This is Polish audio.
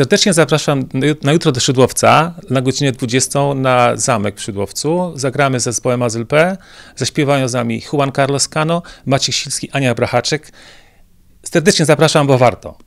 Serdecznie zapraszam na jutro do Szydłowca na godzinę 20 na zamek w Szydłowcu. Zagramy z zespołem Azyl P. Zaśpiewają z nami Juan Carlos Cano, Maciej Silski, Ania Brachaczek. Serdecznie zapraszam, bo warto.